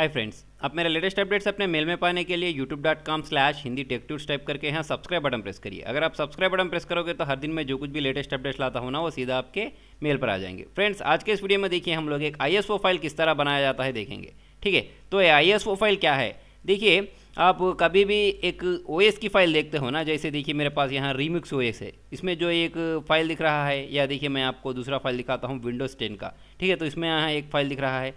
hi friends आप मेरे latest updates अपने मेल में पाने के लिए YouTube dot com slash Hindi tech type करके यहाँ सब्सक्राइब बटन प्रेस करिए अगर आप सब्सक्राइब बटन प्रेस करोगे तो हर दिन मैं जो कुछ भी लेटेस्ट अपडेट्स लाता हूँ ना वो सीधा आपके मेल पर आ जाएंगे फ्रेंड्स आज के इस वीडियो में देखिए हम लोग एक आई फाइल किस तरह बनाया जाता है देखेंगे ठीक है तो ये आई फाइल क्या है देखिए आप कभी भी एक ओ की फाइल देखते हो ना जैसे देखिए मेरे पास यहाँ रीमिक्स ओ है इसमें जो एक फाइल दिख रहा है या देखिए मैं आपको दूसरा फाइल दिखाता हूँ विंडोज़ टेन का ठीक है तो इसमें यहाँ एक फाइल दिख रहा है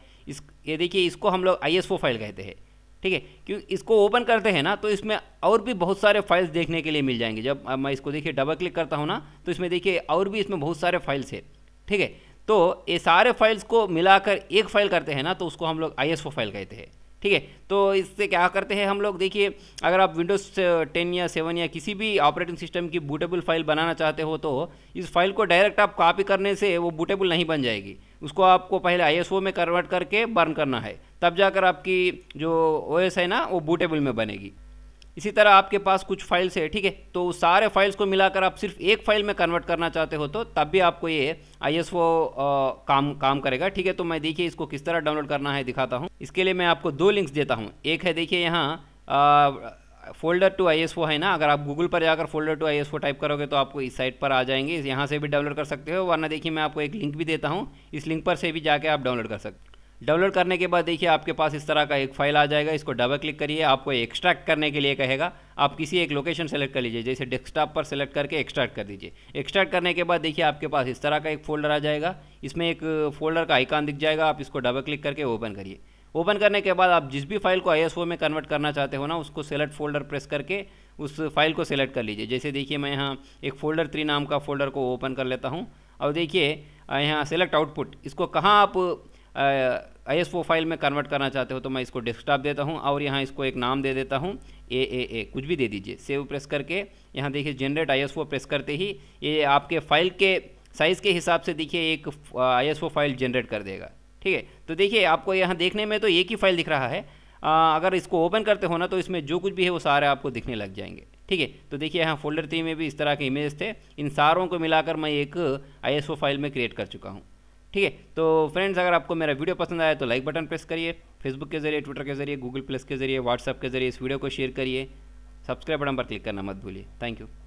ये देखिए इसको हम लोग आई फाइल कहते हैं ठीक है क्योंकि इसको ओपन करते हैं ना तो इसमें और भी बहुत सारे फाइल्स देखने के लिए मिल जाएंगे जब मैं इसको देखिए डबल क्लिक करता हूँ ना तो इसमें देखिए और भी इसमें बहुत सारे फाइल्स है ठीक है तो ये सारे फाइल्स को मिलाकर एक फाइल करते हैं ना तो उसको हम लोग आई फाइल कहते हैं ठीक है तो इससे क्या करते हैं हम लोग देखिए अगर आप विंडोज़ टेन या सेवन या किसी भी ऑपरेटिंग सिस्टम की बूटेबल फाइल बनाना चाहते हो तो इस फाइल को डायरेक्ट आप कॉपी करने से वो बूटेबल नहीं बन जाएगी उसको आपको पहले आई में कन्वर्ट करके बर्न करना है तब जाकर आपकी जो ओ है ना वो बूटेबल में बनेगी इसी तरह आपके पास कुछ फाइल्स है ठीक है तो सारे फाइल्स को मिलाकर आप सिर्फ एक फाइल में कन्वर्ट करना चाहते हो तो तब भी आपको ये आई एस काम काम करेगा ठीक है तो मैं देखिए इसको किस तरह डाउनलोड करना है दिखाता हूँ इसके लिए मैं आपको दो लिंक्स देता हूँ एक है देखिए यहाँ फोल्डर टू आई है ना अगर आप गूगल पर जाकर फोल्डर टू आई टाइप करोगे तो आपको इस साइट पर आ जाएंगे यहाँ से भी डाउनलोड कर सकते हो वरना देखिए मैं आपको एक लिंक भी देता हूँ इस लिंक पर से भी जाके आप डाउनलोड कर सकते डाउनलोड करने के बाद देखिए आपके पास इस तरह का एक फाइल आ जाएगा इसको डबल क्लिक करिए आपको एक्सट्रैक्ट करने के लिए कहेगा आप किसी एक लोकेशन सेलेक्ट कर लीजिए जैसे डेस्कटॉप पर सेलेक्ट करके एक्सट्रैक्ट कर दीजिए एक्सट्रैक्ट करने के बाद देखिए आपके पास इस तरह का एक फोल्डर आ जाएगा इसमें एक फोल्डर का आइकान दिख जाएगा आप इसको डबल क्लिक करके ओपन करिए ओपन करने के बाद आप जिस भी फाइल को आई में कन्वर्ट करना चाहते हो ना उसको सेलेक्ट फोल्डर प्रेस करके उस फाइल को सेलेक्ट कर लीजिए जैसे देखिए मैं यहाँ एक फोल्डर थ्री नाम का फोल्डर को ओपन कर लेता हूँ और देखिए यहाँ सेलेक्ट आउटपुट इसको कहाँ आप आई एस फाइल में कन्वर्ट करना चाहते हो तो मैं इसको डेस्कटॉप देता हूँ और यहाँ इसको एक नाम दे देता हूँ ए ए ए कुछ भी दे दीजिए सेव प्रेस करके यहाँ देखिए जनरेट आई एस प्रेस करते ही ये आपके फाइल के साइज़ के हिसाब से देखिए एक आई एस फाइल जनरेट कर देगा ठीक है तो देखिए आपको यहाँ देखने में तो एक ही फाइल दिख रहा है आ, अगर इसको ओपन करते हो ना तो इसमें जो कुछ भी है वो सारे आपको दिखने लग जाएंगे ठीक है तो देखिए यहाँ फोल्डर थ्री में भी इस तरह के इमेज थे इन सारों को मिलाकर मैं एक आई फाइल में क्रिएट कर चुका हूँ ठीक है तो फ्रेंड्स अगर आपको मेरा वीडियो पसंद आया तो लाइक बटन प्रेस करिए फेसबुक के जरिए ट्विटर के जरिए गूगल प्लस के जरिए व्हाट्सअप के जरिए इस वीडियो को शेयर करिए सब्सक्राइब बटन पर क्लिक करना मत भूलिए थैंक यू